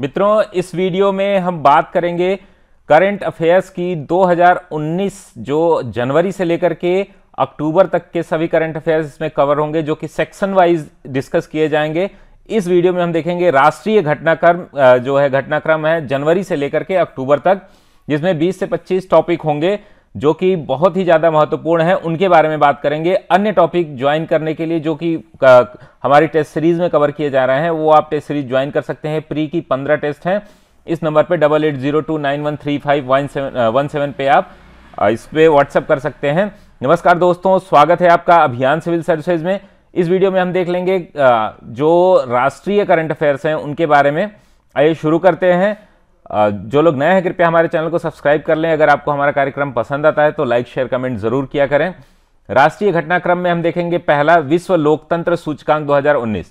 मित्रों इस वीडियो में हम बात करेंगे करंट अफेयर्स की 2019 जो जनवरी से लेकर के अक्टूबर तक के सभी करंट अफेयर्स इसमें कवर होंगे जो कि सेक्शन वाइज डिस्कस किए जाएंगे इस वीडियो में हम देखेंगे राष्ट्रीय घटनाक्रम जो है घटनाक्रम है जनवरी से लेकर के अक्टूबर तक जिसमें 20 से 25 टॉपिक होंगे जो कि बहुत ही ज़्यादा महत्वपूर्ण है उनके बारे में बात करेंगे अन्य टॉपिक ज्वाइन करने के लिए जो कि हमारी टेस्ट सीरीज़ में कवर किए जा रहे हैं वो आप टेस्ट सीरीज ज्वाइन कर सकते हैं प्री की पंद्रह टेस्ट हैं इस नंबर पर double eight zero two nine one three five one seven one seven पे आप इस पर व्हाट्सअप कर सकते हैं नमस्कार दोस्तों स्वागत है आपका अभियान सिविल सर्विसेज में इस वीडियो में हम देख लेंगे जो राष्ट्रीय करंट अफेयर्स हैं उनके बारे में आइए शुरू करते हैं जो लोग नए हैं कृपया हमारे चैनल को सब्सक्राइब कर लें अगर आपको हमारा कार्यक्रम पसंद आता है तो लाइक शेयर कमेंट जरूर किया करें राष्ट्रीय घटनाक्रम में हम देखेंगे पहला विश्व लोकतंत्र सूचकांक 2019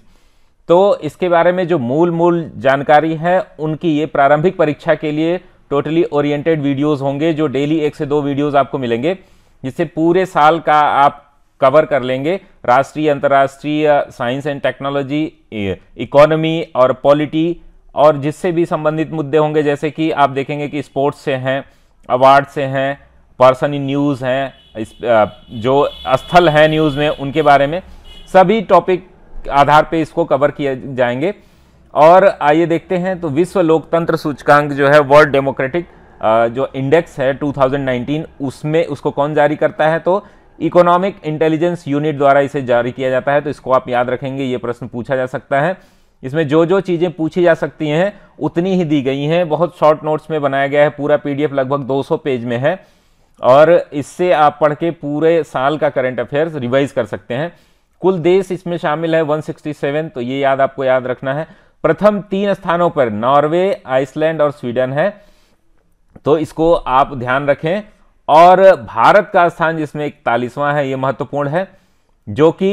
तो इसके बारे में जो मूल मूल जानकारी है उनकी ये प्रारंभिक परीक्षा के लिए टोटली ओरिएंटेड वीडियोस होंगे जो डेली एक से दो वीडियोस आपको मिलेंगे जिससे पूरे साल का आप कवर कर लेंगे राष्ट्रीय अंतर्राष्ट्रीय साइंस एंड टेक्नोलॉजी इकोनॉमी और पॉलिटी और जिससे भी संबंधित मुद्दे होंगे जैसे कि आप देखेंगे कि स्पोर्ट्स से हैं अवार्ड से हैं पर्सन इन न्यूज़ हैं जो स्थल हैं न्यूज़ में उनके बारे में सभी टॉपिक आधार पे इसको कवर किए जाएंगे और आइए देखते हैं तो विश्व लोकतंत्र सूचकांक जो है वर्ल्ड डेमोक्रेटिक जो इंडेक्स है 2019 उसमें उसको कौन जारी करता है तो इकोनॉमिक इंटेलिजेंस यूनिट द्वारा इसे जारी किया जाता है तो इसको आप याद रखेंगे ये प्रश्न पूछा जा सकता है इसमें जो जो चीज़ें पूछी जा सकती हैं उतनी ही दी गई हैं बहुत शॉर्ट नोट्स में बनाया गया है पूरा पीडीएफ लगभग 200 पेज में है और इससे आप पढ़ के पूरे साल का करंट अफेयर्स रिवाइज कर सकते हैं कुल देश इसमें शामिल है 167 तो ये याद आपको याद रखना है प्रथम तीन स्थानों पर नॉर्वे आइसलैंड और स्वीडन है तो इसको आप ध्यान रखें और भारत का स्थान जिसमें इकतालीसवां है ये महत्वपूर्ण है जो कि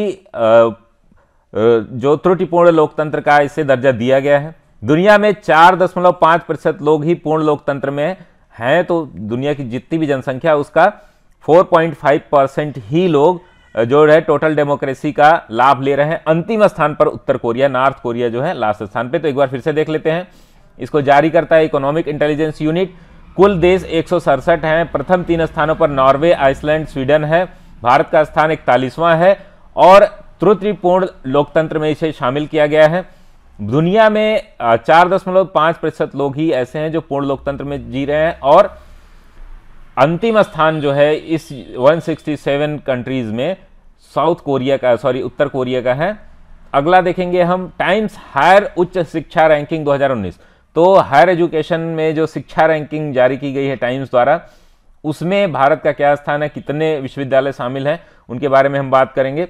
जो त्रुटिपूर्ण लोकतंत्र का इसे दर्जा दिया गया है दुनिया में चार दशमलव पाँच प्रतिशत लोग ही पूर्ण लोकतंत्र में हैं तो दुनिया की जितनी भी जनसंख्या उसका 4.5 परसेंट ही लोग जो है टोटल डेमोक्रेसी का लाभ ले रहे हैं अंतिम स्थान पर उत्तर कोरिया नॉर्थ कोरिया जो है लास्ट स्थान पर तो एक बार फिर से देख लेते हैं इसको जारी करता है इकोनॉमिक इंटेलिजेंस यूनिट कुल देश एक हैं प्रथम तीन स्थानों पर नॉर्वे आइसलैंड स्वीडन है भारत का स्थान इकतालीसवां है और त्रुटिपूर्ण लोकतंत्र में इसे शामिल किया गया है दुनिया में चार दशमलव पाँच प्रतिशत लोग ही ऐसे हैं जो पूर्ण लोकतंत्र में जी रहे हैं और अंतिम स्थान जो है इस 167 कंट्रीज़ में साउथ कोरिया का सॉरी उत्तर कोरिया का है अगला देखेंगे हम टाइम्स हायर उच्च शिक्षा रैंकिंग 2019 तो हायर एजुकेशन में जो शिक्षा रैंकिंग जारी की गई है टाइम्स द्वारा उसमें भारत का क्या स्थान है कितने विश्वविद्यालय शामिल हैं उनके बारे में हम बात करेंगे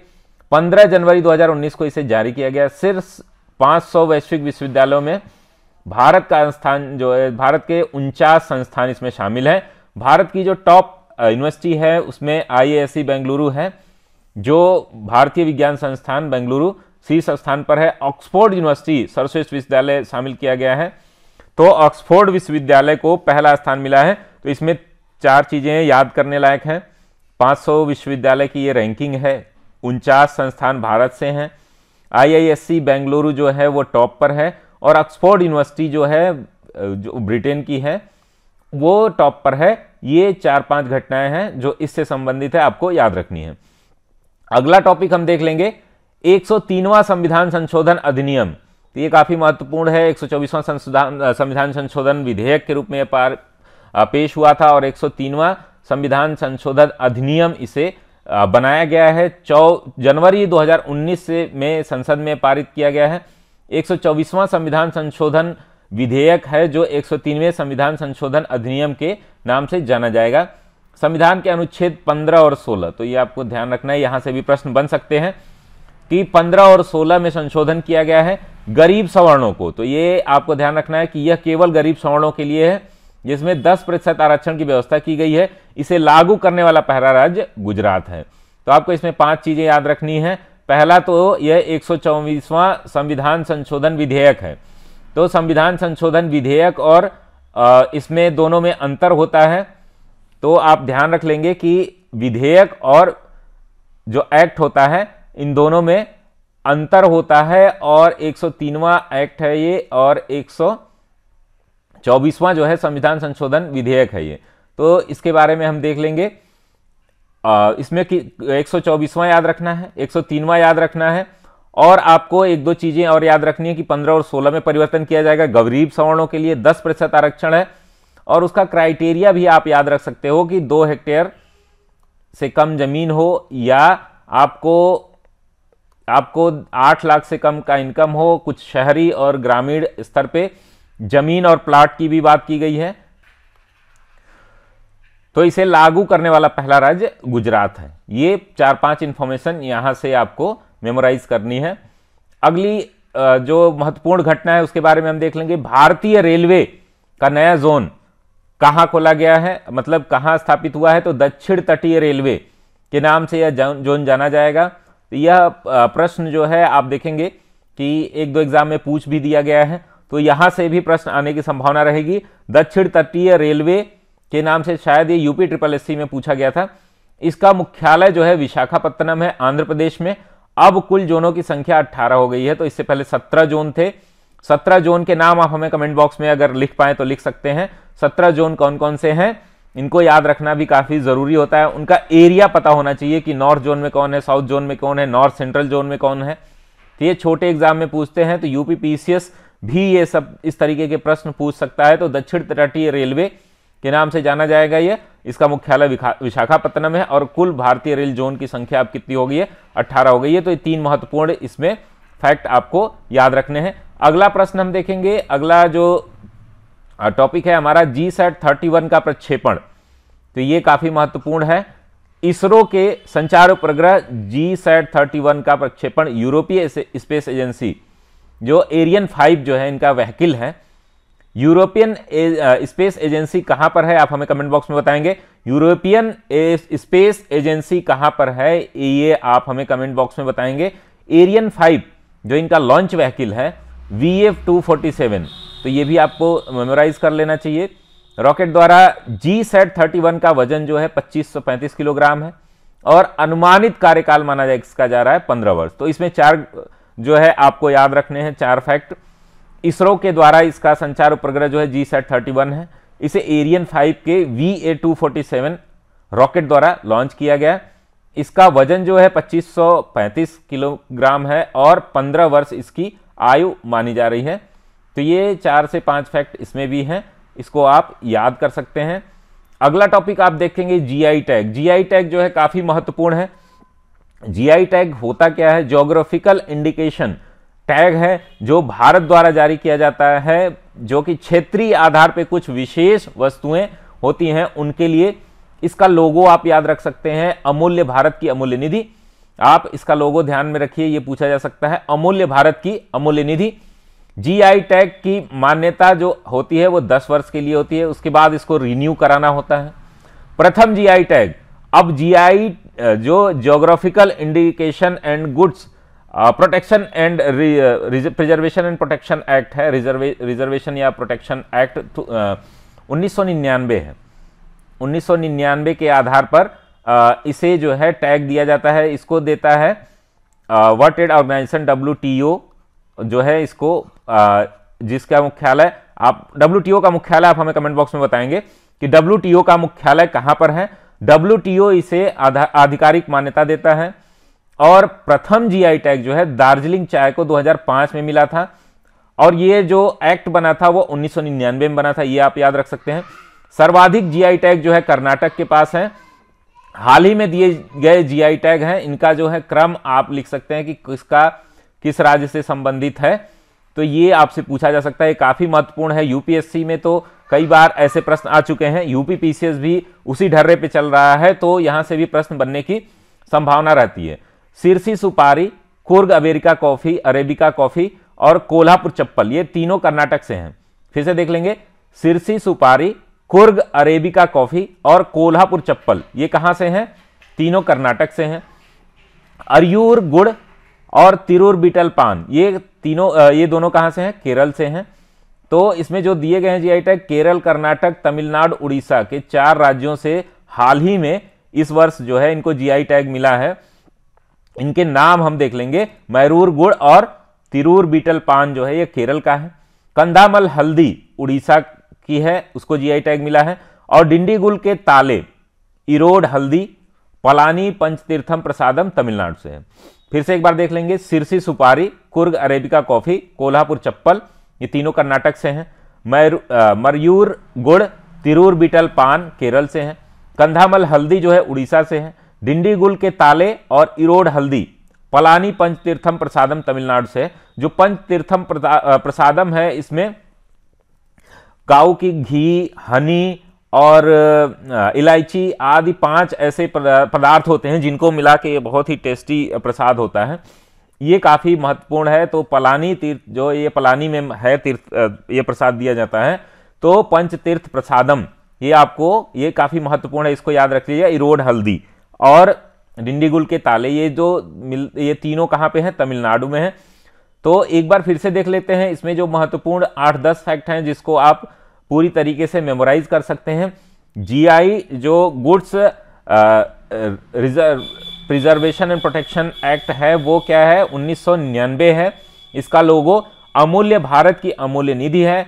15 जनवरी 2019 को इसे जारी किया गया सिर्फ 500 वैश्विक विश्वविद्यालयों में भारत का स्थान जो है भारत के उनचास संस्थान इसमें शामिल हैं भारत की जो टॉप यूनिवर्सिटी है उसमें आई बेंगलुरु है जो भारतीय विज्ञान संस्थान बेंगलुरु शीर्ष स्थान पर है ऑक्सफोर्ड यूनिवर्सिटी सर्वश्रेष्ठ विश्वविद्यालय शामिल किया गया है तो ऑक्सफोर्ड विश्वविद्यालय को पहला स्थान मिला है तो इसमें चार चीज़ें याद करने लायक हैं 500 विश्वविद्यालय की ये रैंकिंग है उनचास संस्थान भारत से हैं आईआईएससी बेंगलुरु जो है वो टॉप पर है और ऑक्सफोर्ड यूनिवर्सिटी जो है जो ब्रिटेन की है वो टॉप पर है ये चार पांच घटनाएं हैं जो इससे संबंधित है आपको याद रखनी है अगला टॉपिक हम देख लेंगे 103वां संविधान संशोधन अधिनियम तो ये काफ़ी महत्वपूर्ण है 124वां संशोधन संविधान संशोधन विधेयक के रूप में पार पेश हुआ था और 103वां संविधान संशोधन अधिनियम इसे बनाया गया है चौ जनवरी 2019 से में संसद में पारित किया गया है 124वां संविधान संशोधन विधेयक है जो 103वें संविधान संशोधन अधिनियम के नाम से जाना जाएगा संविधान के अनुच्छेद 15 और 16 तो ये आपको ध्यान रखना है यहाँ से भी प्रश्न बन सकते हैं कि 15 और 16 में संशोधन किया गया है गरीब सवर्णों को तो ये आपको ध्यान रखना है कि यह केवल गरीब सवर्णों के लिए है जिसमें 10 प्रतिशत आरक्षण की व्यवस्था की गई है इसे लागू करने वाला पहला राज्य गुजरात है तो आपको इसमें पांच चीज़ें याद रखनी है पहला तो यह एक संविधान संशोधन विधेयक है तो संविधान संशोधन विधेयक और इसमें दोनों में अंतर होता है तो आप ध्यान रख लेंगे कि विधेयक और जो एक्ट होता है इन दोनों में अंतर होता है और 103वां एक्ट है ये और 100 चौबीसवां जो है संविधान संशोधन विधेयक है ये तो इसके बारे में हम देख लेंगे आ, इसमें कि एक याद रखना है 103वां याद रखना है और आपको एक दो चीज़ें और याद रखनी है कि 15 और 16 में परिवर्तन किया जाएगा गरीब सवर्णों के लिए 10 प्रतिशत आरक्षण है और उसका क्राइटेरिया भी आप याद रख सकते हो कि दो हेक्टेयर से कम जमीन हो या आपको आपको आठ लाख से कम का इनकम हो कुछ शहरी और ग्रामीण स्तर पर जमीन और प्लाट की भी बात की गई है तो इसे लागू करने वाला पहला राज्य गुजरात है ये चार पांच इंफॉर्मेशन यहां से आपको मेमोराइज करनी है अगली जो महत्वपूर्ण घटना है उसके बारे में हम देख लेंगे भारतीय रेलवे का नया जोन कहां खोला गया है मतलब कहां स्थापित हुआ है तो दक्षिण तटीय रेलवे के नाम से यह जोन जाना जाएगा यह प्रश्न जो है आप देखेंगे कि एक दो एग्जाम में पूछ भी दिया गया है तो यहां से भी प्रश्न आने की संभावना रहेगी दक्षिण तटीय रेलवे के नाम से शायद ये यूपी ट्रिपल एस में पूछा गया था इसका मुख्यालय जो है विशाखापत्तनम है आंध्र प्रदेश में अब कुल जोनों की संख्या अट्ठारह हो गई है तो इससे पहले सत्रह जोन थे सत्रह जोन के नाम आप हमें कमेंट बॉक्स में अगर लिख पाए तो लिख सकते हैं सत्रह जोन कौन कौन से हैं इनको याद रखना भी काफ़ी ज़रूरी होता है उनका एरिया पता होना चाहिए कि नॉर्थ जोन में कौन है साउथ जोन में कौन है नॉर्थ सेंट्रल जोन में कौन है तो ये छोटे एग्जाम में पूछते हैं तो यूपी पीसीएस भी ये सब इस तरीके के प्रश्न पूछ सकता है तो दक्षिण तटीय रेलवे के नाम से जाना जाएगा ये इसका मुख्यालय विशाखापत्तनम है और कुल भारतीय रेल जोन की संख्या अब कितनी हो गई है अट्ठारह हो गई है तो ये तीन महत्वपूर्ण इसमें फैक्ट आपको याद रखने हैं अगला प्रश्न हम देखेंगे अगला जो टॉपिक है हमारा जी सेट थर्टी वन का प्रक्षेपण तो ये काफ़ी महत्वपूर्ण है इसरो के संचार उपग्रह जी सेट थर्टी वन का प्रक्षेपण यूरोपीय स्पेस एजेंसी जो एरियन फाइव जो है इनका वहकिल है यूरोपियन स्पेस एजेंसी कहां पर है आप हमें कमेंट बॉक्स में बताएंगे यूरोपियन स्पेस एजेंसी कहां पर है ये आप हमें कमेंट बॉक्स में बताएंगे एरियन फाइव जो इनका लॉन्च वहकिल है V F two forty seven तो ये भी आपको मेमोराइज कर लेना चाहिए रॉकेट द्वारा जी सेट थर्टी वन का वजन जो है पच्चीस सौ पैंतीस किलोग्राम है और अनुमानित कार्यकाल माना जाए इसका जा रहा है पंद्रह वर्ष तो इसमें चार जो है आपको याद रखने हैं चार फैक्ट इसरो के द्वारा इसका संचार उपग्रह जो है जी सेट थर्टी है इसे एरियन फाइव के V A two forty seven rocket द्वारा लॉन्च किया गया इसका वजन जो है 2535 किलोग्राम है और 15 वर्ष इसकी आयु मानी जा रही है तो ये चार से पांच फैक्ट इसमें भी हैं इसको आप याद कर सकते हैं अगला टॉपिक आप देखेंगे आई टैग आई टैग जो है काफ़ी महत्वपूर्ण है जीआई टैग होता क्या है जोग्राफिकल इंडिकेशन टैग है जो भारत द्वारा जारी किया जाता है जो कि क्षेत्रीय आधार पर कुछ विशेष वस्तुएं होती हैं उनके लिए इसका लोगो आप याद रख सकते हैं अमूल्य भारत की अमूल्य निधि आप इसका लोगो ध्यान में रखिए यह पूछा जा सकता है अमूल्य भारत की अमूल्य निधि जीआई टैग की मान्यता जो होती है वो 10 वर्ष के लिए होती है उसके बाद इसको रिन्यू कराना होता है प्रथम जीआई टैग अब जीआई जो geographical indication and goods protection and preservation and protection act है रिजर्वेशन या प्रोटेक्शन तो, एक्ट उन्नीस है उन्नीस के आधार पर आ, इसे जो है टैग दिया जाता है इसको देता है वर्ल्ड ट्रेड ऑर्गेनाइजेशन डब्ल्यू जो है इसको आ, जिसका मुख्यालय आप डब्ल्यू का मुख्यालय आप हमें कमेंट बॉक्स में बताएंगे कि डब्ल्यू का मुख्यालय कहाँ पर है डब्ल्यू इसे आधिकारिक मान्यता देता है और प्रथम जीआई टैग जो है दार्जिलिंग चाय को 2005 में मिला था और ये जो एक्ट बना था वो 1999 में बना था ये आप याद रख सकते हैं सर्वाधिक जीआई टैग जो है कर्नाटक के पास है हाल ही में दिए गए जीआई टैग हैं इनका जो है क्रम आप लिख सकते हैं कि किसका किस राज्य से संबंधित है तो ये आपसे पूछा जा सकता है काफ़ी महत्वपूर्ण है यूपीएससी में तो कई बार ऐसे प्रश्न आ चुके हैं यूपी पीसीएस भी उसी ढर्रे पे चल रहा है तो यहां से भी प्रश्न बनने की संभावना रहती है Sirsi Supari Coorg America coffee arabica coffee और कोल्हापुर चप्पल ये तीनों कर्नाटक से हैं फिर से देख लेंगे सिरसी सुपारी कुर्ग अरेबिका कॉफ़ी और कोल्हापुर चप्पल ये कहां से हैं तीनों कर्नाटक से हैं अरयूर गुड़ और तिरूर बीटल पान ये तीनों ये दोनों कहाँ से हैं केरल से हैं तो इसमें जो दिए गए हैं आई टैग केरल कर्नाटक तमिलनाडु उड़ीसा के चार राज्यों से हाल ही में इस वर्ष जो है इनको जीआई टैग मिला है इनके नाम हम देख लेंगे मैरूर गुड़ और तिरूर बीटल पान जो है ये केरल का है कंधामल हल्दी उड़ीसा की है उसको जीआई टैग मिला है और डिंडीगुल के ताले इरोड हल्दी पलानी पंचतीर्थम प्रसादम तमिलनाडु से है फिर से एक बार देख लेंगे सिरसी सुपारी कुर्ग अरेबिका कॉफ़ी कोल्हापुर चप्पल ये तीनों कर्नाटक से हैं मयूर मरयूर गुड़ तिरूर बिटल पान केरल से हैं कंधामल हल्दी जो है उड़ीसा से है डिंडीगुल के ताले और इरोड हल्दी पलानी पंचतीर्थम प्रसादम तमिलनाडु से जो पंचतीर्थम प्रसादम है इसमें काऊ की घी हनी और इलायची आदि पांच ऐसे पदार्थ होते हैं जिनको मिला के ये बहुत ही टेस्टी प्रसाद होता है ये काफ़ी महत्वपूर्ण है तो पलानी तीर्थ जो ये पलानी में है तीर्थ ये प्रसाद दिया जाता है तो पंच तीर्थ प्रसादम ये आपको ये काफ़ी महत्वपूर्ण है इसको याद रख लीजिए इरोड हल्दी और डिंडीगुल के ताले ये जो मिल ये तीनों कहाँ पे हैं तमिलनाडु में हैं तो एक बार फिर से देख लेते हैं इसमें जो महत्वपूर्ण आठ दस फैक्ट हैं जिसको आप पूरी तरीके से मेमोराइज कर सकते हैं जीआई जो goods reserve preservation and protection act है वो क्या है उन्नीस है इसका लोगो अमूल्य भारत की अमूल्य निधि है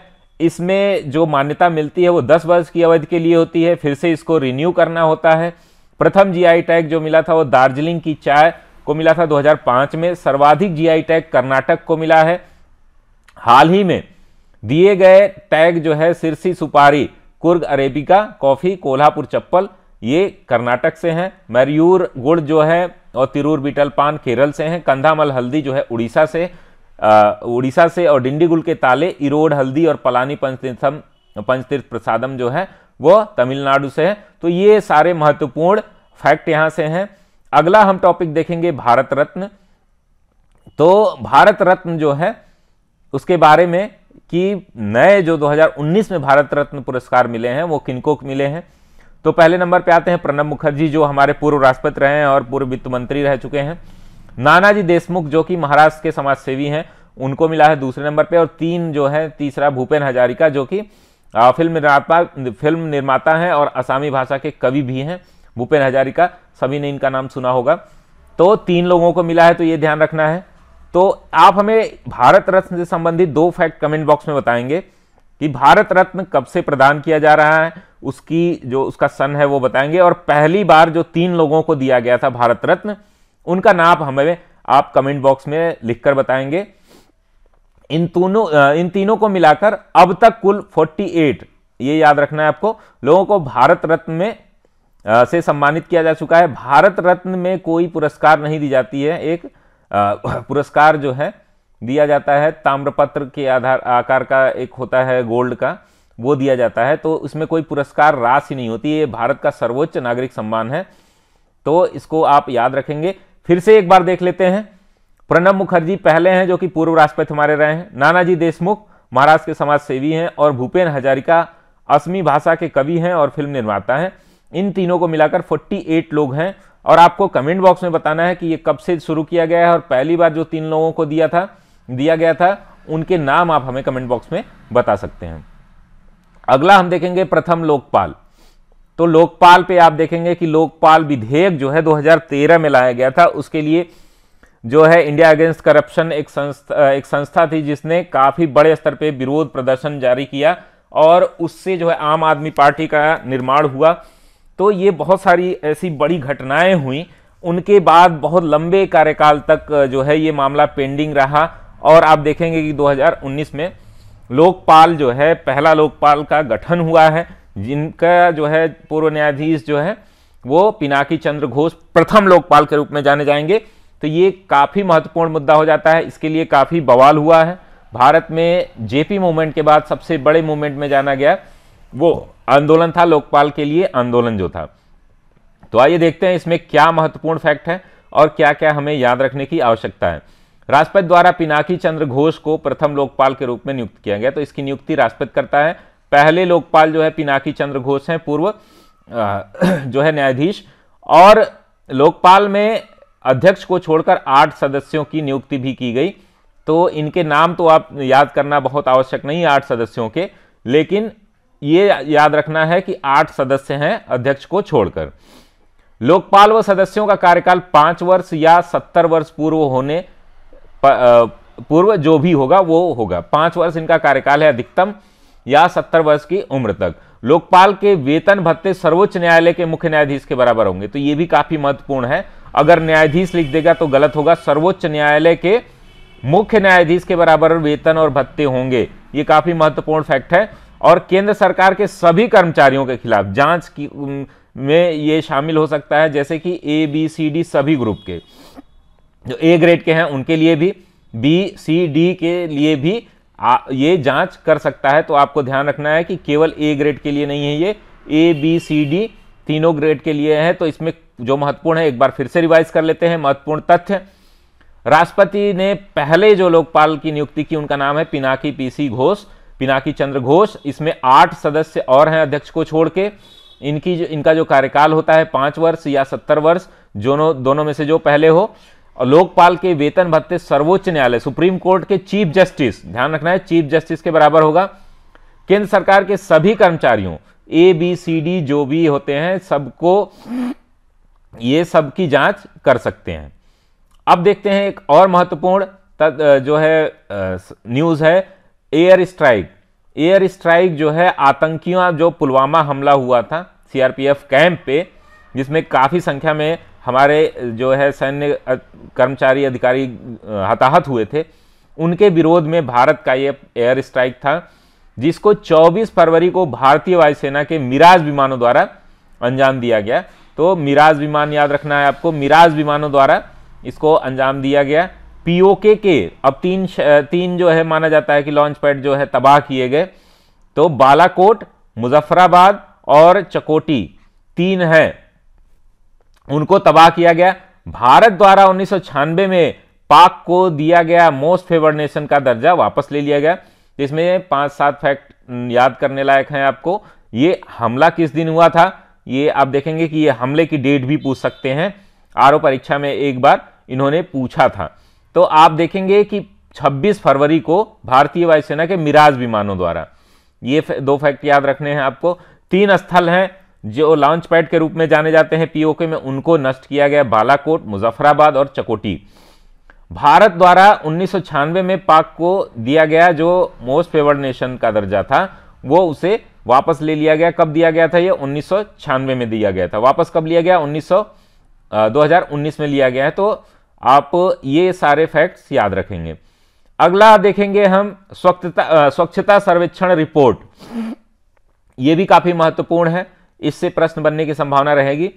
इसमें जो मान्यता मिलती है वो 10 वर्ष की अवधि के लिए होती है फिर से इसको रिन्यू करना होता है प्रथम जीआई टैग जो मिला था वो दार्जिलिंग की चाय को मिला था 2005 में सर्वाधिक जीआई टैग कर्नाटक को मिला है हाल ही में दिए गए टैग जो है सिरसी सुपारी कुर्ग अरेबिका कॉफ़ी कोल्हापुर चप्पल ये कर्नाटक से हैं मरयूर गुड़ जो है और तिरूर बीटल पान केरल से हैं कंधामल हल्दी जो है उड़ीसा से उड़ीसा से और डिंडीगुल के ताले इरोड हल्दी और पलानी पंचतीर्थम पंचतीर्थ प्रसादम जो है वो तमिलनाडु से है तो ये सारे महत्वपूर्ण फैक्ट यहाँ से हैं अगला हम टॉपिक देखेंगे भारत रत्न तो भारत रत्न जो है उसके बारे में कि नए जो 2019 में भारत रत्न पुरस्कार मिले हैं वो किनको मिले हैं तो पहले नंबर पे आते हैं प्रणब मुखर्जी जो हमारे पूर्व राष्ट्रपति रहे हैं और पूर्व वित्त मंत्री रह चुके हैं नानाजी देशमुख जो कि महाराष्ट्र के समाजसेवी हैं उनको मिला है दूसरे नंबर पे और तीन जो है तीसरा भूपेन हजारिका जो कि फिल्म निर्माता फिल्म निर्माता हैं और असामी भाषा के कवि भी हैं भूपेन हजारिका सभी ने इनका नाम सुना होगा तो तीन लोगों को मिला है तो ये ध्यान रखना है तो आप हमें भारत रत्न से संबंधित दो फैक्ट कमेंट बॉक्स में बताएंगे कि भारत रत्न कब से प्रदान किया जा रहा है उसकी जो उसका सन है वो बताएंगे और पहली बार जो तीन लोगों को दिया गया था भारत रत्न उनका नाम हमें आप कमेंट बॉक्स में लिखकर बताएंगे इन तीनों इन तीनों को मिलाकर अब तक कुल 48 ये याद रखना है आपको लोगों को भारत रत्न में आ, से सम्मानित किया जा चुका है भारत रत्न में कोई पुरस्कार नहीं दी जाती है एक पुरस्कार जो है दिया जाता है ताम्रपत्र के आधार आकार का एक होता है गोल्ड का वो दिया जाता है तो इसमें कोई पुरस्कार राशि नहीं होती ये भारत का सर्वोच्च नागरिक सम्मान है तो इसको आप याद रखेंगे फिर से एक बार देख लेते हैं प्रणब मुखर्जी पहले हैं जो कि पूर्व राष्ट्रपति हमारे रहे हैं नानाजी देशमुख महाराष्ट्र के समाज सेवी हैं और भूपेन हजारिका असमी भाषा के कवि हैं और फिल्म निर्माता हैं इन तीनों को मिलाकर 48 लोग हैं और आपको कमेंट बॉक्स में बताना है कि ये कब से शुरू किया गया है और पहली बार जो तीन लोगों को दिया था दिया गया था उनके नाम आप हमें कमेंट बॉक्स में बता सकते हैं अगला हम देखेंगे प्रथम लोकपाल तो लोकपाल पे आप देखेंगे कि लोकपाल विधेयक जो है 2013 में लाया गया था उसके लिए जो है इंडिया अगेंस्ट करप्शन एक संस्था एक संस्था थी जिसने काफ़ी बड़े स्तर पे विरोध प्रदर्शन जारी किया और उससे जो है आम आदमी पार्टी का निर्माण हुआ तो ये बहुत सारी ऐसी बड़ी घटनाएं हुई उनके बाद बहुत लंबे कार्यकाल तक जो है ये मामला पेंडिंग रहा और आप देखेंगे कि 2019 में लोकपाल जो है पहला लोकपाल का गठन हुआ है जिनका जो है पूर्व न्यायाधीश जो है वो पिनाकी चंद्र घोष प्रथम लोकपाल के रूप में जाने जाएंगे तो ये काफ़ी महत्वपूर्ण मुद्दा हो जाता है इसके लिए काफ़ी बवाल हुआ है भारत में जेपी मूवमेंट के बाद सबसे बड़े मूवमेंट में जाना गया वो आंदोलन था लोकपाल के लिए आंदोलन जो था तो आइए देखते हैं इसमें क्या महत्वपूर्ण फैक्ट है और क्या क्या हमें याद रखने की आवश्यकता है राष्ट्रपति द्वारा पिनाकी चंद्र घोष को प्रथम लोकपाल के रूप में नियुक्त किया गया तो इसकी नियुक्ति राष्ट्रपति करता है पहले लोकपाल जो है पिनाकी चंद्र घोष हैं पूर्व जो है न्यायाधीश और लोकपाल में अध्यक्ष को छोड़कर आठ सदस्यों की नियुक्ति भी की गई तो इनके नाम तो आप याद करना बहुत आवश्यक नहीं है आठ सदस्यों के लेकिन ये याद रखना है कि आठ सदस्य हैं अध्यक्ष को छोड़कर लोकपाल व सदस्यों का कार्यकाल पांच वर्ष या सत्तर वर्ष पूर्व होने पूर्व जो भी होगा वो होगा पांच वर्ष इनका कार्यकाल है अधिकतम या सत्तर वर्ष की उम्र तक लोकपाल के वेतन भत्ते सर्वोच्च न्यायालय के मुख्य न्यायाधीश के बराबर होंगे तो ये भी काफी महत्वपूर्ण है अगर न्यायाधीश लिख देगा तो गलत होगा सर्वोच्च न्यायालय के मुख्य न्यायाधीश के बराबर वेतन और भत्ते होंगे ये काफी महत्वपूर्ण फैक्ट है और केंद्र सरकार के सभी कर्मचारियों के खिलाफ जांच की में ये शामिल हो सकता है जैसे कि ए बी सी डी सभी ग्रुप के जो ए ग्रेड के हैं उनके लिए भी बी सी डी के लिए भी आ, ये जांच कर सकता है तो आपको ध्यान रखना है कि केवल ए ग्रेड के लिए नहीं है ये ए बी सी डी तीनों ग्रेड के लिए है तो इसमें जो महत्वपूर्ण है एक बार फिर से रिवाइज कर लेते हैं महत्वपूर्ण तथ्य राष्ट्रपति ने पहले जो लोकपाल की नियुक्ति की उनका नाम है पिनाकी पीसी घोष पिनाकी चंद्र घोष इसमें आठ सदस्य और हैं अध्यक्ष को छोड़ के इनकी जो इनका जो कार्यकाल होता है पाँच वर्ष या सत्तर वर्ष दोनों दोनों में से जो पहले हो और लोकपाल के वेतन भत्ते सर्वोच्च न्यायालय सुप्रीम कोर्ट के चीफ जस्टिस ध्यान रखना है चीफ जस्टिस के बराबर होगा केंद्र सरकार के सभी कर्मचारियों ए बी सी डी जो भी होते हैं सबको ये सब की जांच कर सकते हैं अब देखते हैं एक और महत्वपूर्ण जो है न्यूज़ है एयर स्ट्राइक एयर स्ट्राइक जो है आतंकियों जो पुलवामा हमला हुआ था सीआरपीएफ कैंप पे जिसमें काफ़ी संख्या में हमारे जो है सैन्य कर्मचारी अधिकारी हताहत हुए थे उनके विरोध में भारत का ये एयर स्ट्राइक था जिसको 24 फरवरी को भारतीय वायुसेना के मिराज विमानों द्वारा अंजाम दिया गया तो मिराज विमान याद रखना है आपको मिराज विमानों द्वारा इसको अंजाम दिया गया पीओके के अब तीन तीन जो है माना जाता है कि लॉन्च पैड जो है तबाह किए गए तो बालाकोट मुजफ्फराबाद और चकोटी तीन हैं उनको तबाह किया गया भारत द्वारा उन्नीस में पाक को दिया गया मोस्ट फेवर्ड नेशन का दर्जा वापस ले लिया गया जिसमें पांच सात फैक्ट याद करने लायक हैं आपको ये हमला किस दिन हुआ था ये आप देखेंगे कि ये हमले की डेट भी पूछ सकते हैं आरोप परीक्षा में एक बार इन्होंने पूछा था तो आप देखेंगे कि 26 फरवरी को भारतीय वायुसेना के मिराज विमानों द्वारा ये दो फैक्ट याद रखने हैं आपको तीन स्थल हैं जो लॉन्च पैड के रूप में जाने जाते हैं पीओके में उनको नष्ट किया गया बालाकोट मुजफ्फराबाद और चकोटी भारत द्वारा उन्नीस में पाक को दिया गया जो मोस्ट फेवर्ड नेशन का दर्जा था वो उसे वापस ले लिया गया कब दिया गया था ये उन्नीस में दिया गया था वापस कब लिया गया उन्नीस सौ में लिया गया है तो आप ये सारे फैक्ट्स याद रखेंगे अगला देखेंगे हम स्वच्छता स्वच्छता सर्वेक्षण रिपोर्ट ये भी काफ़ी महत्वपूर्ण है इससे प्रश्न बनने की संभावना रहेगी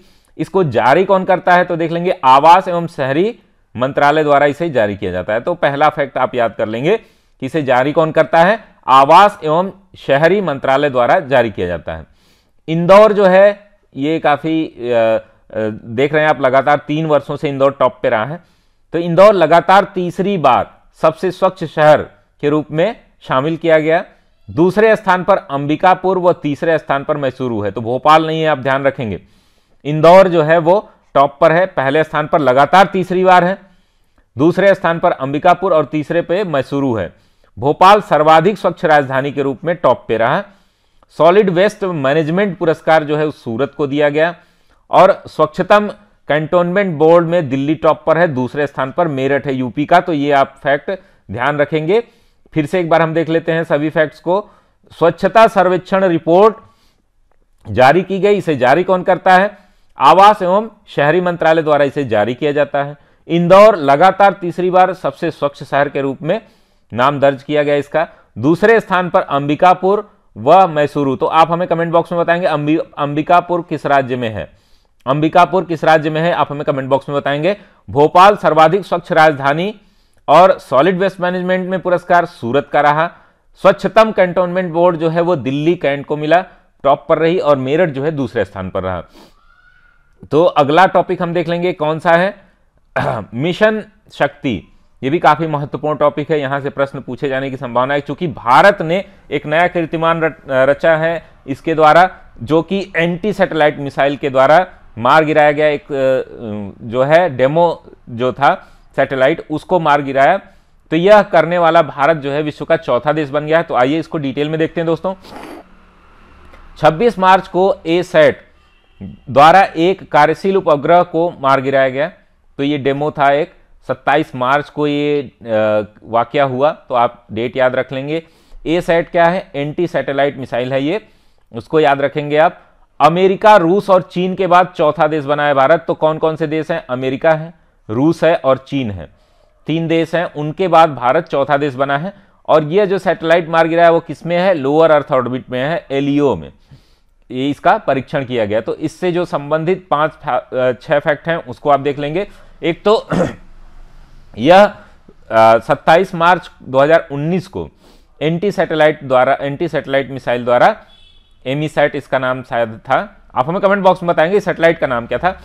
इसको जारी कौन करता है तो देख लेंगे आवास एवं शहरी मंत्रालय द्वारा इसे जारी किया जाता है तो पहला फैक्ट आप याद कर लेंगे कि इसे जारी कौन करता है आवास एवं शहरी मंत्रालय द्वारा जारी किया जाता है इंदौर जो है ये काफ़ी देख रहे हैं आप लगातार तीन वर्षों से इंदौर टॉप पे रहा है तो इंदौर लगातार तीसरी बार सबसे स्वच्छ शहर के रूप में शामिल किया गया दूसरे स्थान पर अंबिकापुर व तीसरे स्थान पर मैसूरू है तो भोपाल नहीं है आप ध्यान रखेंगे इंदौर जो है वो टॉप पर है पहले स्थान पर लगातार तीसरी बार है दूसरे स्थान पर अंबिकापुर और तीसरे पे मैसूरू है भोपाल सर्वाधिक स्वच्छ राजधानी के रूप में टॉप पे रहा सॉलिड वेस्ट मैनेजमेंट पुरस्कार जो है सूरत को दिया गया और स्वच्छतम कंटोनमेंट बोर्ड में दिल्ली टॉप पर है दूसरे स्थान पर मेरठ है यूपी का तो ये आप फैक्ट ध्यान रखेंगे फिर से एक बार हम देख लेते हैं सभी फैक्ट्स को स्वच्छता सर्वेक्षण रिपोर्ट जारी की गई इसे जारी कौन करता है आवास एवं शहरी मंत्रालय द्वारा इसे जारी किया जाता है इंदौर लगातार तीसरी बार सबसे स्वच्छ शहर के रूप में नाम दर्ज किया गया इसका दूसरे स्थान पर अंबिकापुर व मैसूरू तो आप हमें कमेंट बॉक्स में बताएंगे अंबिकापुर किस राज्य में है अंबिकापुर किस राज्य में है आप हमें कमेंट बॉक्स में बताएंगे भोपाल सर्वाधिक स्वच्छ राजधानी और सॉलिड वेस्ट मैनेजमेंट में पुरस्कार सूरत का रहा स्वच्छतम कंटोनमेंट बोर्ड जो है वो दिल्ली कैंट को मिला टॉप पर रही और मेरठ जो है दूसरे स्थान पर रहा तो अगला टॉपिक हम देख लेंगे कौन सा है मिशन शक्ति ये भी काफी महत्वपूर्ण टॉपिक है यहां से प्रश्न पूछे जाने की संभावना है क्योंकि भारत ने एक नया कीर्तिमान रचा है इसके द्वारा जो कि एंटी सैटेलाइट मिसाइल के द्वारा मार गिराया गया एक जो है डेमो जो था सैटेलाइट उसको मार गिराया तो यह करने वाला भारत जो है विश्व का चौथा देश बन गया है तो आइए इसको डिटेल में देखते हैं दोस्तों 26 मार्च को ए सेट द्वारा एक कार्यशील उपग्रह को मार गिराया गया तो ये डेमो था एक 27 मार्च को ये वाक्य हुआ तो आप डेट याद रख लेंगे ए सेट क्या है एंटी सैटेलाइट मिसाइल है ये उसको याद रखेंगे आप अमेरिका रूस और चीन के बाद चौथा देश बना है भारत तो कौन कौन से देश हैं अमेरिका है रूस है और चीन है तीन देश हैं उनके बाद भारत चौथा देश बना है और यह जो सैटेलाइट मार गिरा है वो किसमें है लोअर अर्थ ऑर्बिट में है एलियो में ये इसका परीक्षण किया गया तो इससे जो संबंधित पांच छह फैक्ट हैं उसको आप देख लेंगे एक तो यह सत्ताईस मार्च 2019 को एंटी सैटेलाइट द्वारा एंटी सैटेलाइट मिसाइल द्वारा एमी इसका नाम शायद था आप हमें कमेंट बॉक्स में बताएंगे सैटेलाइट का नाम क्या था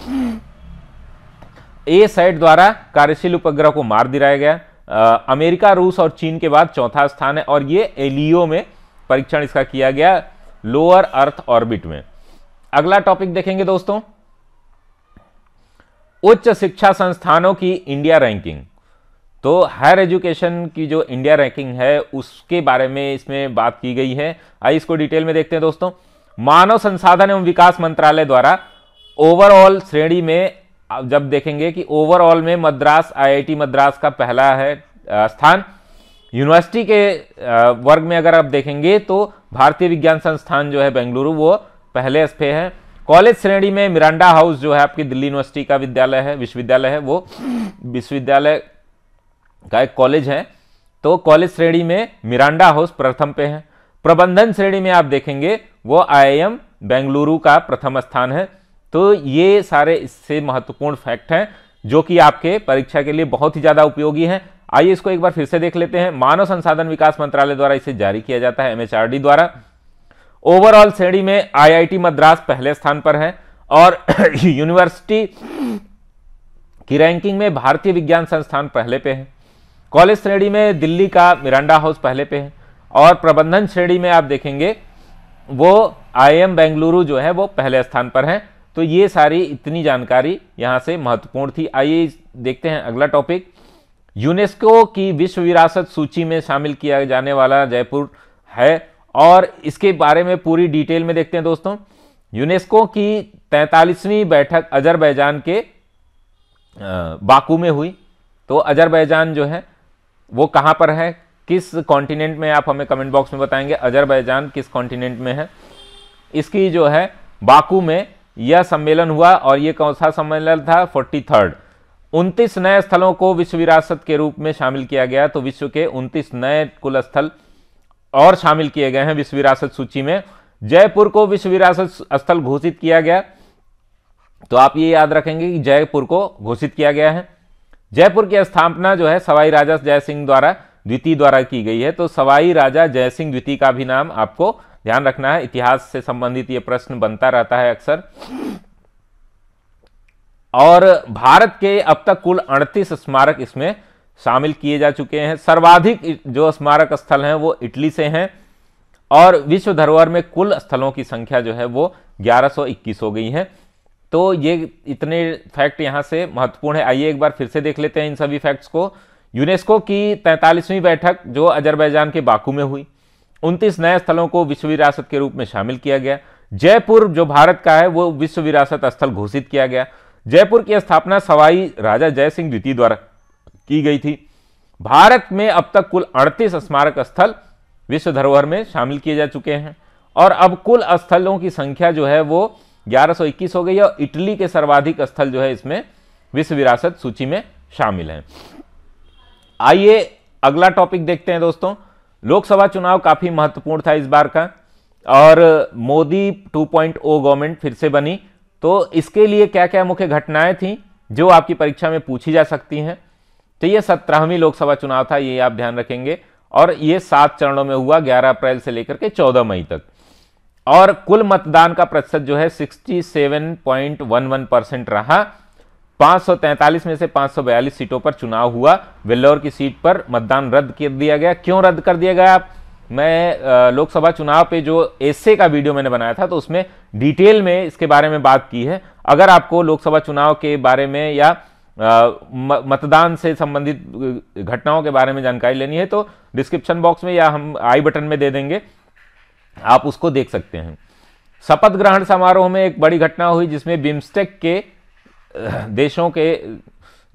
ए सैट द्वारा कार्यशील उपग्रह को मार दिलाया गया आ, अमेरिका रूस और चीन के बाद चौथा स्थान है और ये एलियो में परीक्षण इसका किया गया लोअर अर्थ ऑर्बिट में अगला टॉपिक देखेंगे दोस्तों उच्च शिक्षा संस्थानों की इंडिया रैंकिंग तो हायर एजुकेशन की जो इंडिया रैंकिंग है उसके बारे में इसमें बात की गई है आइए इसको डिटेल में देखते हैं दोस्तों मानव संसाधन एवं विकास मंत्रालय द्वारा ओवरऑल श्रेणी में जब देखेंगे कि ओवरऑल में मद्रास आईआईटी मद्रास का पहला है स्थान यूनिवर्सिटी के वर्ग में अगर आप देखेंगे तो भारतीय विज्ञान संस्थान जो है बेंगलुरु वो पहले पे है कॉलेज श्रेणी में मिरांडा हाउस जो है आपकी दिल्ली यूनिवर्सिटी का विद्यालय है विश्वविद्यालय है वो विश्वविद्यालय का एक कॉलेज है तो कॉलेज श्रेणी में मिरांडा हाउस प्रथम पे है प्रबंधन श्रेणी में आप देखेंगे वो आईआईएम बेंगलुरु का प्रथम स्थान है तो ये सारे इससे महत्वपूर्ण फैक्ट हैं जो कि आपके परीक्षा के लिए बहुत ही ज़्यादा उपयोगी हैं आइए इसको एक बार फिर से देख लेते हैं मानव संसाधन विकास मंत्रालय द्वारा इसे जारी किया जाता है एमएचआरडी द्वारा ओवरऑल श्रेणी में आईआईटी मद्रास पहले स्थान पर है और यूनिवर्सिटी की रैंकिंग में भारतीय विज्ञान संस्थान पहले पे है कॉलेज श्रेणी में दिल्ली का मिरांडा हाउस पहले पे है और प्रबंधन श्रेणी में आप देखेंगे वो आईएम बेंगलुरु जो है वो पहले स्थान पर है तो ये सारी इतनी जानकारी यहाँ से महत्वपूर्ण थी आइए देखते हैं अगला टॉपिक यूनेस्को की विश्व विरासत सूची में शामिल किया जाने वाला जयपुर है और इसके बारे में पूरी डिटेल में देखते हैं दोस्तों यूनेस्को की तैंतालीसवीं बैठक अजरबैजान के बाकू में हुई तो अजरबैजान जो है वो कहाँ पर है किस कॉन्टिनेंट में आप हमें कमेंट बॉक्स में बताएंगे अजरबैजान किस कॉन्टिनेंट में है इसकी जो है बाकू में यह सम्मेलन हुआ और ये कौन सा सम्मेलन था फोर्टी थर्ड उनतीस नए स्थलों को विश्व विरासत के रूप में शामिल किया गया तो विश्व के उनतीस नए कुल स्थल और शामिल किए गए हैं विश्व विरासत सूची में जयपुर को विश्व विरासत स्थल घोषित किया गया तो आप ये याद रखेंगे कि जयपुर को घोषित किया गया है जयपुर की स्थापना जो है सवाई राजा जय सिंह द्वारा द्वितीय द्वारा की गई है तो सवाई राजा जय सिंह द्वितीय का भी नाम आपको ध्यान रखना है इतिहास से संबंधित यह प्रश्न बनता रहता है अक्सर और भारत के अब तक कुल 38 स्मारक इसमें शामिल किए जा चुके हैं सर्वाधिक जो स्मारक स्थल हैं वो इटली से हैं और विश्व धरोहर में कुल स्थलों की संख्या जो है वो 1121 हो गई है तो ये इतने फैक्ट यहाँ से महत्वपूर्ण है आइए एक बार फिर से देख लेते हैं इन सभी फैक्ट्स को यूनेस्को की तैंतालीसवीं बैठक जो अजरबैजान के बाकू में हुई उनतीस नए स्थलों को विश्व विरासत के रूप में शामिल किया गया जयपुर जो भारत का है वो विश्व विरासत स्थल घोषित किया गया जयपुर की स्थापना सवाई राजा जय सिंह द्वितीय द्वारा की गई थी भारत में अब तक कुल अड़तीस स्मारक स्थल विश्व धरोहर में शामिल किए जा चुके हैं और अब कुल स्थलों की संख्या जो है वो 1121 हो गई है और इटली के सर्वाधिक स्थल जो है इसमें विश्व विरासत सूची में शामिल हैं आइए अगला टॉपिक देखते हैं दोस्तों लोकसभा चुनाव काफ़ी महत्वपूर्ण था इस बार का और मोदी 2.0 गवर्नमेंट फिर से बनी तो इसके लिए क्या क्या मुख्य घटनाएं थी जो आपकी परीक्षा में पूछी जा सकती हैं तो ये सत्रहवीं लोकसभा चुनाव था ये आप ध्यान रखेंगे और ये सात चरणों में हुआ ग्यारह अप्रैल से लेकर के चौदह मई तक और कुल मतदान का प्रतिशत जो है 67.11 परसेंट रहा 543 में से 542 सीटों पर चुनाव हुआ वेल्लोर की सीट पर मतदान रद्द कर दिया गया क्यों रद्द कर दिया गया मैं लोकसभा चुनाव पे जो एसे का वीडियो मैंने बनाया था तो उसमें डिटेल में इसके बारे में बात की है अगर आपको लोकसभा चुनाव के बारे में या आ, मतदान से संबंधित घटनाओं के बारे में जानकारी लेनी है तो डिस्क्रिप्शन बॉक्स में या हम आई बटन में दे देंगे आप उसको देख सकते हैं शपथ ग्रहण समारोह में एक बड़ी घटना हुई जिसमें बिम्स्टेक के देशों के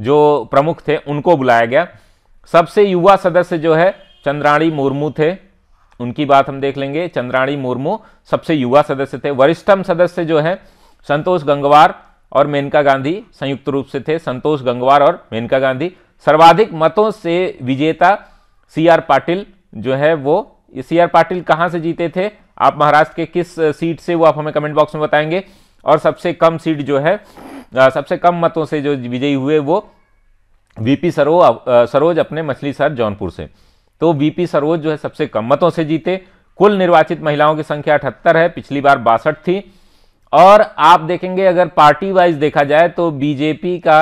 जो प्रमुख थे उनको बुलाया गया सबसे युवा सदस्य जो है चंद्राणी मुर्मू थे उनकी बात हम देख लेंगे चंद्राणी मुर्मू सबसे युवा सदस्य थे वरिष्ठम सदस्य जो है संतोष गंगवार और मेनका गांधी संयुक्त रूप से थे संतोष गंगवार और मेनका गांधी सर्वाधिक मतों से विजेता सी आर पाटिल जो है वो सी आर पाटिल कहां से जीते थे आप महाराष्ट्र के किस सीट से वो आप हमें कमेंट बॉक्स में बताएंगे और सबसे कम सीट जो है सबसे कम मतों से जो विजयी हुए वो वीपी सरो सरोज अपने मछली सर जौनपुर से तो वीपी सरोज जो है सबसे कम मतों से जीते कुल निर्वाचित महिलाओं की संख्या अठहत्तर है पिछली बार बासठ थी और आप देखेंगे अगर पार्टी वाइज देखा जाए तो बीजेपी का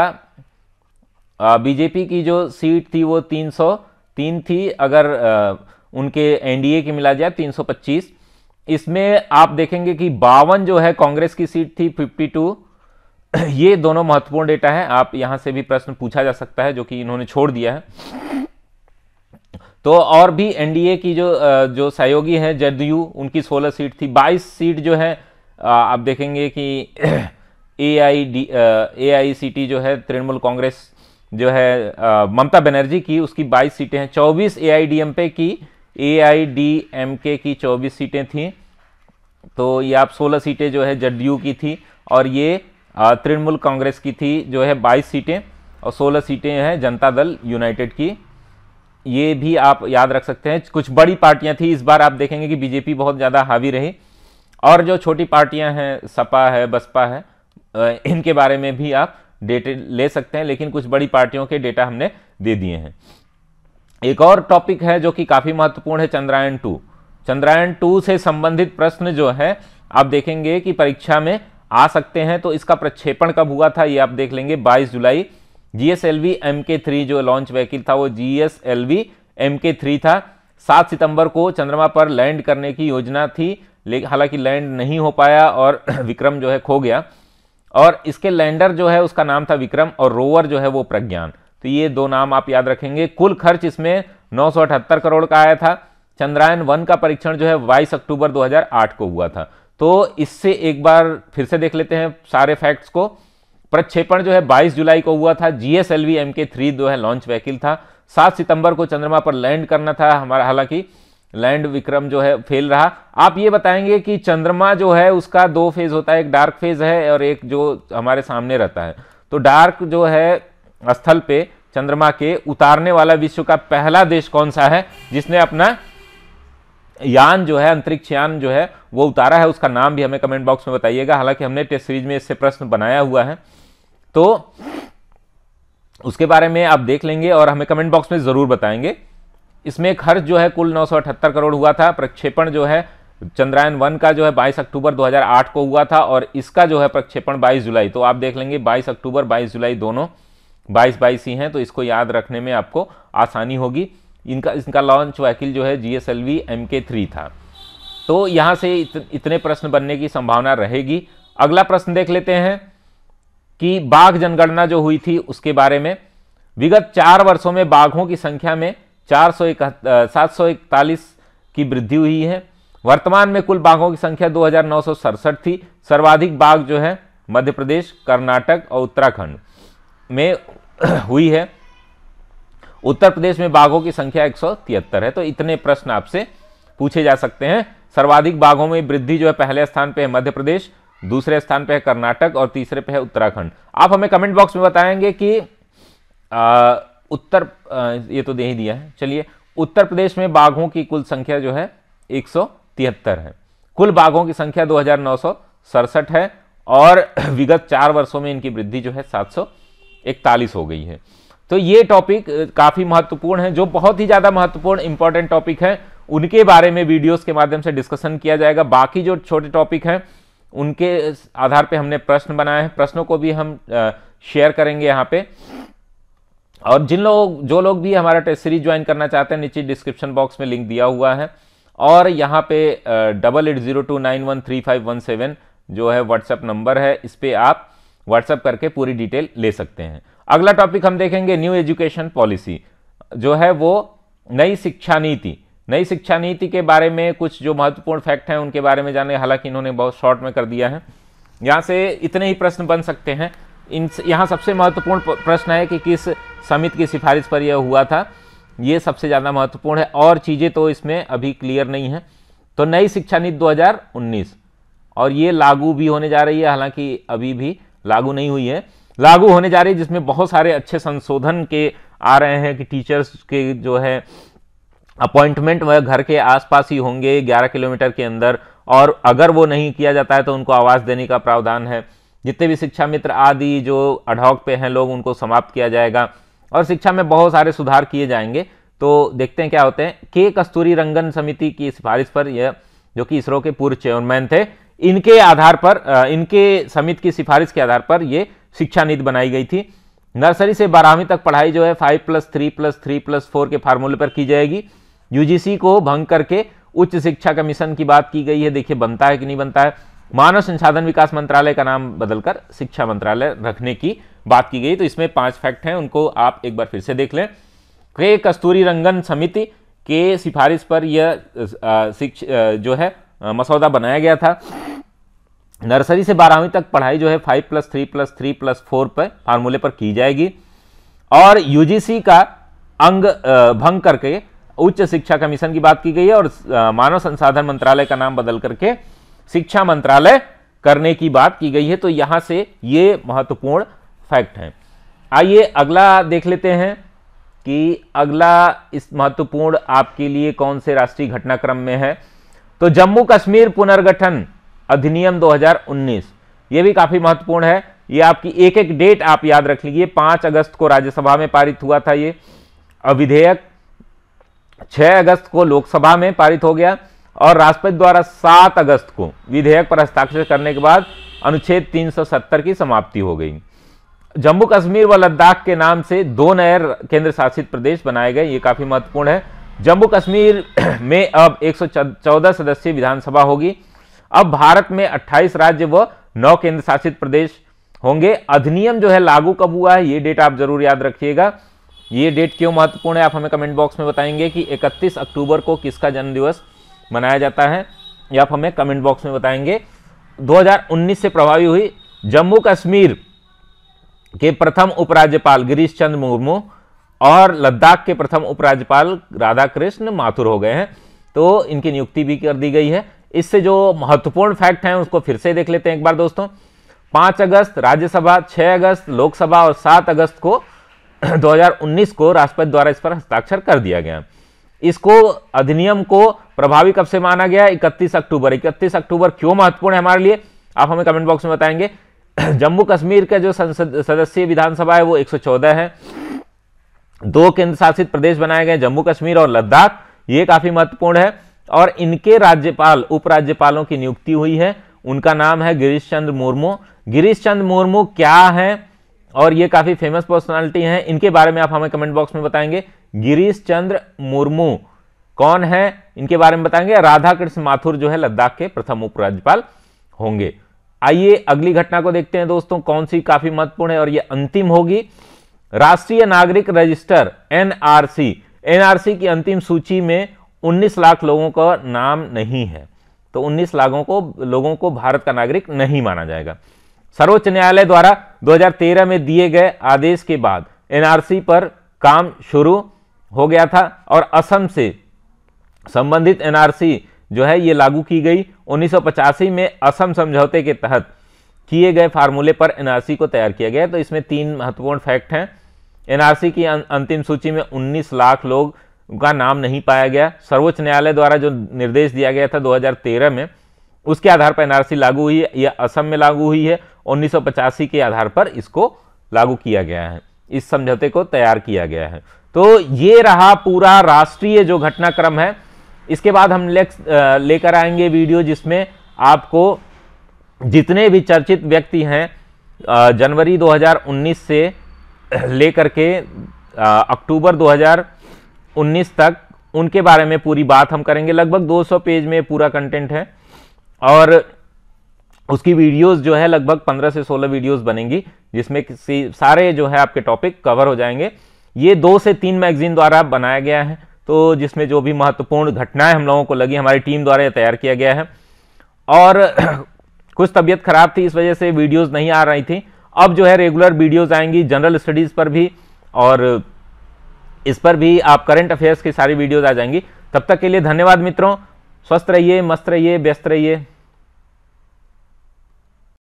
बीजेपी की जो सीट थी वो 303 थी अगर आ, उनके एनडीए की मिला जाए 325 इसमें आप देखेंगे कि बावन जो है कांग्रेस की सीट थी 52 ये दोनों महत्वपूर्ण डेटा है आप यहां से भी प्रश्न पूछा जा सकता है जो कि इन्होंने छोड़ दिया है तो और भी एनडीए की जो जो सहयोगी है जदयू उनकी 16 सीट थी 22 सीट जो है आप देखेंगे कि ए I D A I C T जो है तृणमूल कांग्रेस जो है ममता बनर्जी की उसकी 22 सीटें हैं 24 ए आई डी एम पे की ए आई डी एम के की 24 सीटें थीं तो ये आप 16 सीटें जो है जदयू की थी और ये तृणमूल कांग्रेस की थी जो है 22 सीटें और 16 सीटें हैं जनता दल यूनाइटेड की ये भी आप याद रख सकते हैं कुछ बड़ी पार्टियां थी इस बार आप देखेंगे कि बीजेपी बहुत ज़्यादा हावी रही और जो छोटी पार्टियां हैं सपा है बसपा है इनके बारे में भी आप डेटे ले सकते हैं लेकिन कुछ बड़ी पार्टियों के डेटा हमने दे दिए हैं एक और टॉपिक है जो कि काफ़ी महत्वपूर्ण है चंद्रायन टू चंद्रायन टू से संबंधित प्रश्न जो है आप देखेंगे कि परीक्षा में आ सकते हैं तो इसका प्रक्षेपण कब हुआ था ये आप देख लेंगे 22 जुलाई G L V M K three जो लॉन्च व्हीकल था वो G S L V M K three था सात सितंबर को चंद्रमा पर लैंड करने की योजना थी लेकिन हालांकि लैंड नहीं हो पाया और विक्रम जो है खो गया और इसके लैंडर जो है उसका नाम था विक्रम और रोवर जो है वो प्रज्ञान तो ये दो नाम आप याद रखेंगे कुल खर्च इसमें नौ करोड़ का आया था चंद्रयान वन का परीक्षण जो है बाईस अक्टूबर 2008 को हुआ था तो इससे एक बार फिर से देख लेते हैं सारे फैक्ट्स को प्रक्षेपण जो है 22 जुलाई को हुआ था G S L V M K three जो है लॉन्च व्हीकल था 7 सितंबर को चंद्रमा पर लैंड करना था हमारा हालांकि लैंड विक्रम जो है फेल रहा आप ये बताएंगे कि चंद्रमा जो है उसका दो फेज होता है एक डार्क फेज है और एक जो हमारे सामने रहता है तो डार्क जो है स्थल पे चंद्रमा के उतारने वाला विश्व का पहला देश कौन सा है जिसने अपना यान जो है अंतरिक्ष यान जो है वो उतारा है उसका नाम भी हमें कमेंट बॉक्स में बताइएगा हालांकि हमने टेस्ट सीरीज में इससे प्रश्न बनाया हुआ है तो उसके बारे में आप देख लेंगे और हमें कमेंट बॉक्स में ज़रूर बताएंगे इसमें खर्च जो है कुल नौ करोड़ हुआ था प्रक्षेपण जो है चंद्रयान वन का जो है 22 अक्टूबर 2008 को हुआ था और इसका जो है प्रक्षेपण 22 जुलाई तो आप देख लेंगे 22 अक्टूबर 22 जुलाई दोनों बाईस बाईस ही हैं तो इसको याद रखने में आपको आसानी होगी इनका इनका लॉन्च वहकिल जो है G S M K three था तो यहाँ से इत, इतने प्रश्न बनने की संभावना रहेगी अगला प्रश्न देख लेते हैं कि बाघ जनगणना जो हुई थी उसके बारे में विगत चार वर्षों में बाघों की संख्या में चार सौ सात सौ इकतालीस की वृद्धि हुई है वर्तमान में कुल बाघों की संख्या दो थी सर्वाधिक बाघ जो है मध्य प्रदेश कर्नाटक और उत्तराखंड में हुई है उत्तर प्रदेश में बाघों की संख्या एक है तो इतने प्रश्न आपसे पूछे जा सकते हैं सर्वाधिक बाघों में वृद्धि जो है पहले स्थान पर है मध्य प्रदेश दूसरे स्थान पर है कर्नाटक और तीसरे पे है उत्तराखंड आप हमें कमेंट बॉक्स में बताएंगे कि आ, उत्तर आ, ये तो दे ही दिया है चलिए उत्तर प्रदेश में बाघों की कुल संख्या जो है एक है कुल बाघों की संख्या दो है और विगत चार वर्षों में इनकी वृद्धि जो है सात इकतालीस हो गई है तो ये टॉपिक काफ़ी महत्वपूर्ण है जो बहुत ही ज़्यादा महत्वपूर्ण इंपॉर्टेंट टॉपिक है उनके बारे में वीडियोस के माध्यम से डिस्कशन किया जाएगा बाकी जो छोटे टॉपिक हैं उनके आधार पे हमने प्रश्न बनाए हैं प्रश्नों को भी हम शेयर करेंगे यहाँ पे और जिन लोग जो लोग भी हमारा टेस्ट सीरीज ज्वाइन करना चाहते हैं नीचे डिस्क्रिप्शन बॉक्स में लिंक दिया हुआ है और यहाँ पे double eight zero two nine one three five one seven जो है व्हाट्सएप नंबर है इस पर आप व्हाट्सअप करके पूरी डिटेल ले सकते हैं अगला टॉपिक हम देखेंगे न्यू एजुकेशन पॉलिसी जो है वो नई शिक्षा नीति नई शिक्षा नीति के बारे में कुछ जो महत्वपूर्ण फैक्ट हैं उनके बारे में जाने हालांकि इन्होंने बहुत शॉर्ट में कर दिया है यहाँ से इतने ही प्रश्न बन सकते हैं इन यहाँ सबसे महत्वपूर्ण प्रश्न है कि किस समिति की सिफारिश पर यह हुआ था ये सबसे ज़्यादा महत्वपूर्ण है और चीज़ें तो इसमें अभी क्लियर नहीं है तो नई शिक्षा नीति 2019 और ये लागू भी होने जा रही है हालांकि अभी भी लागू नहीं हुई है लागू होने जा रही है जिसमें बहुत सारे अच्छे संशोधन के आ रहे हैं कि टीचर्स के जो है अपॉइंटमेंट वह घर के आसपास ही होंगे 11 किलोमीटर के अंदर और अगर वो नहीं किया जाता है तो उनको आवाज़ देने का प्रावधान है जितने भी शिक्षा मित्र आदि जो अडहॉक पे हैं लोग उनको समाप्त किया जाएगा और शिक्षा में बहुत सारे सुधार किए जाएंगे तो देखते हैं क्या होते हैं के कस्तूरी रंगन समिति की सिफारिश पर यह जो कि इसरो के पूर्व चेयरमैन थे इनके आधार पर इनके समिति की सिफारिश के आधार पर ये शिक्षा नीति बनाई गई थी नर्सरी से बारहवीं तक पढ़ाई जो है five plus three plus three plus four के फार्मूले पर की जाएगी यूजीसी को भंग करके उच्च शिक्षा कमीशन की बात की गई है देखिए बनता है कि नहीं बनता है मानव संसाधन विकास मंत्रालय का नाम बदलकर शिक्षा मंत्रालय रखने की बात की गई तो इसमें पांच फैक्ट हैं उनको आप एक बार फिर से देख लें के कस्तूरी रंगन समिति के सिफारिश पर यह जो है मसौदा बनाया गया था नर्सरी से बारहवीं तक पढ़ाई जो है five plus three plus three plus four पर फार्मूले पर की जाएगी और यूजीसी का अंग भंग करके उच्च शिक्षा कमीशन की बात की गई है और मानव संसाधन मंत्रालय का नाम बदल करके शिक्षा मंत्रालय करने की बात की गई है तो यहां से ये महत्वपूर्ण फैक्ट है आइए अगला देख लेते हैं कि अगला इस महत्वपूर्ण आपके लिए कौन से राष्ट्रीय घटनाक्रम में है तो जम्मू कश्मीर पुनर्गठन अधिनियम 2019 ये भी काफी महत्वपूर्ण है ये आपकी एक एक डेट आप याद रख लीजिए पांच अगस्त को राज्यसभा में पारित हुआ था ये विधेयक 6 अगस्त को लोकसभा में पारित हो गया और राष्ट्रपति द्वारा 7 अगस्त को विधेयक पर हस्ताक्षर करने के बाद अनुच्छेद 370 की समाप्ति हो गई जम्मू कश्मीर व लद्दाख के नाम से दो नए केंद्र शासित प्रदेश बनाए गए ये काफी महत्वपूर्ण है जम्मू कश्मीर में अब 114 सदस्यीय विधानसभा होगी अब भारत में 28 राज्य व 9 केंद्र शासित प्रदेश होंगे अधिनियम जो है लागू कब हुआ है ये डेट आप जरूर याद रखिएगा ये डेट क्यों महत्वपूर्ण है आप हमें कमेंट बॉक्स में बताएंगे कि 31 अक्टूबर को किसका जन्मदिवस मनाया जाता है ये आप हमें कमेंट बॉक्स में बताएंगे 2019 से प्रभावी हुई जम्मू कश्मीर के प्रथम उपराज्यपाल गिरीश चंद्र मुर्मू और लद्दाख के प्रथम उपराज्यपाल राधाकृष्ण माथुर हो गए हैं तो इनकी नियुक्ति भी कर दी गई है इससे जो महत्वपूर्ण फैक्ट हैं उसको फिर से देख लेते हैं एक बार दोस्तों पांच अगस्त राज्यसभा छह अगस्त लोकसभा और सात अगस्त को 2019 को राष्ट्रपति द्वारा इस पर हस्ताक्षर कर दिया गया इसको अधिनियम को प्रभावी कब से माना गया 31 अक्टूबर 31 अक्टूबर क्यों महत्वपूर्ण है हमारे लिए आप हमें कमेंट बॉक्स में बताएंगे जम्मू कश्मीर का जो संसद सदस्यीय विधानसभा है वो 114 है दो केंद्र शासित प्रदेश बनाए गए जम्मू कश्मीर और लद्दाख ये काफी महत्वपूर्ण है और इनके राज्यपाल उपराज्यपालों की नियुक्ति हुई है उनका नाम है गिरीश चंद्र मुर्मू गिरीश चंद्र मुर्मू क्या है और ये काफी फेमस पर्सनालिटी हैं इनके बारे में आप हमें कमेंट बॉक्स में बताएंगे गिरीश चंद्र मुर्मू कौन है इनके बारे में बताएंगे राधा कृष्ण माथुर जो है लद्दाख के प्रथम उपराज्यपाल होंगे आइए अगली घटना को देखते हैं दोस्तों कौन सी काफी महत्वपूर्ण है और ये अंतिम होगी राष्ट्रीय नागरिक रजिस्टर एनआरसी एनआरसी की अंतिम सूची में 19 लाख लोगों का नाम नहीं है तो 19 लाखों को लोगों को भारत का नागरिक नहीं माना जाएगा सर्वोच्च न्यायालय द्वारा 2013 में दिए गए आदेश के बाद एनआरसी पर काम शुरू हो गया था और असम से संबंधित एनआरसी जो है ये लागू की गई उन्नीस में असम समझौते के तहत किए गए फार्मूले पर एनआरसी को तैयार किया गया तो इसमें तीन महत्वपूर्ण फैक्ट हैं एनआरसी की अं- अंतिम सूची में 19 लाख लोग का नाम नहीं पाया गया सर्वोच्च न्यायालय द्वारा जो निर्देश दिया गया था 2013 में उसके आधार पर एनआरसी लागू हुई है यह असम में लागू हुई है उन्नीस के आधार पर इसको लागू किया गया है इस समझौते को तैयार किया गया है तो ये रहा पूरा राष्ट्रीय जो घटनाक्रम है इसके बाद हम लेकर आएंगे वीडियो जिसमें आपको जितने भी चर्चित व्यक्ति हैं जनवरी 2019 से ले करके अक्टूबर 2019 तक उनके बारे में पूरी बात हम करेंगे लगभग 200 पेज में पूरा कंटेंट है और उसकी वीडियोस जो है लगभग 15 से 16 वीडियोस बनेंगी जिसमें किसी सारे जो है आपके टॉपिक कवर हो जाएंगे ये दो से तीन मैगजीन द्वारा बनाया गया है तो जिसमें जो भी महत्वपूर्ण घटनाएं हम लोगों को लगी हमारी टीम द्वारा तैयार किया गया है और कुछ तबीयत खराब थी इस वजह से वीडियोस नहीं आ रही थी अब जो है रेगुलर वीडियोज़ आएंगी जनरल स्टडीज़ पर भी और इस पर भी आप करंट अफेयर्स की सारी वीडियोज़ आ जाएंगी तब तक के लिए धन्यवाद मित्रों स्वस्थ रहिए मस्त रहिए व्यस्त रहिए